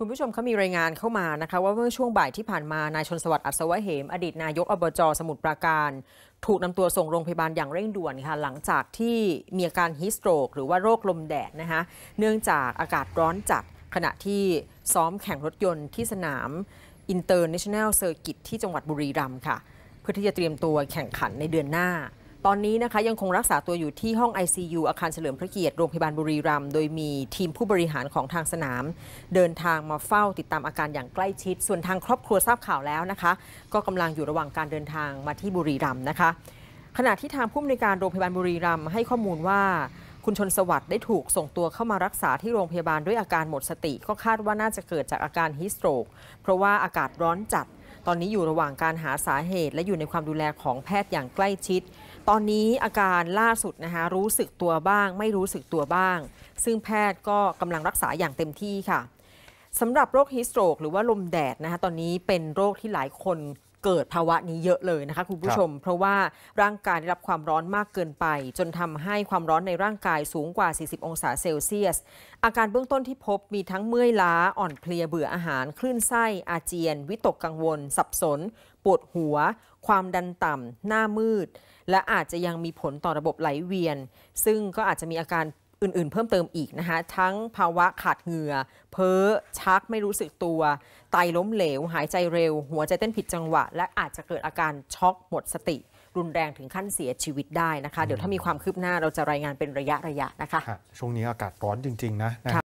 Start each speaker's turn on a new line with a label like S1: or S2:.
S1: คุณผู้ชมเขามีรายงานเข้ามานะคะ ว่าเมื่อช่วงบ่ายที่ผ่านมา นายชนสวัสดิ์อัศวะเหมอดีตนายกอบจสมุทรปราการ ถูกนำตัวส่งโรงพยาบาลอย่างเร่งด่วนค่ะหลังจากที่มีอาการฮิสโตรกหรือว่าโรคลมแดดนะคะเนื่องจากอากาศร้อนจัดขณะที่ซ้อมแข่งรถยนต์ที่สนามอินเตอร์เนชั่นแนลเซอร์กิตที่จังหวัดบุรีรัมย์ค่ะเพื่อที่จะเตรียมตัวแข่งขันในเดือนหน้าตอนนี้นะคะยังคงรักษาตัวอยู่ที่ห้อง ICU อาคารเฉลิมพระเกียรติโรงพยาบาลบุรีรัมย์โดยมีทีมผู้บริหารของทางสนาม เดินทางมาเฝ้าติดตามอาการอย่างใกล้ชิด ส่วนทางครอบครัวทราบข่าวแล้วนะคะก็กำลังอยู่ระหว่างการเดินทางมาที่บุรีรัมย์นะคะขณะที่ทางผู้อำนวยการโรงพยาบาลบุรีรัมย์ให้ข้อมูลว่าคุณชนสวัสดิ์ได้ถูกส่งตัวเข้ามารักษาที่โรงพยาบาลด้วยอาการหมดสติ ก็คาดว่าน่าจะเกิดจากอาการฮิสโตรกเพราะว่าอากาศร้อนจัดตอนนี้อยู่ระหว่างการหาสาเหตุ และอยู่ในความดูแลของแพทย์อย่างใกล้ชิด ตอนนี้อาการล่าสุดนะคะรู้สึกตัวบ้างไม่รู้สึกตัวบ้าง ซึ่งแพทย์ก็กำลังรักษาอย่างเต็มที่ค่ะสำหรับโรคฮิสโตรกหรือว่าลมแดดนะคะตอนนี้เป็นโรคที่หลายคนเกิดภาวะนี้เยอะเลยนะคะคุณผู้ชม เพราะว่าร่างกายได้รับความร้อนมากเกินไป จนทำให้ความร้อนในร่างกายสูงกว่า 40 องศาเซลเซียส อาการเบื้องต้นที่พบมีทั้งเมื่อยล้าอ่อนเพลียเบื่ออาหาร คลื่นไส้ อาเจียน วิตกกังวล สับสน ปวดหัว ความดันต่ำหน้ามืด และอาจจะยังมีผลต่อระบบไหลเวียน ซึ่งก็อาจจะมีอาการอื่นๆ เพิ่มเติมอีกนะคะ ทั้งภาวะขาดเหงื่อเพ้อ ชักไม่รู้สึกตัวไตล้มเหลวหายใจเร็ว หัวใจเต้นผิดจังหวะ และอาจจะเกิดอาการช็อกหมดสติ รุนแรงถึงขั้นเสียชีวิตได้นะคะ เดี๋ยวถ้ามีความคืบหน้าเราจะรายงานเป็นระยะๆนะคะช่วงนี้อากาศร้อนจริงๆนะ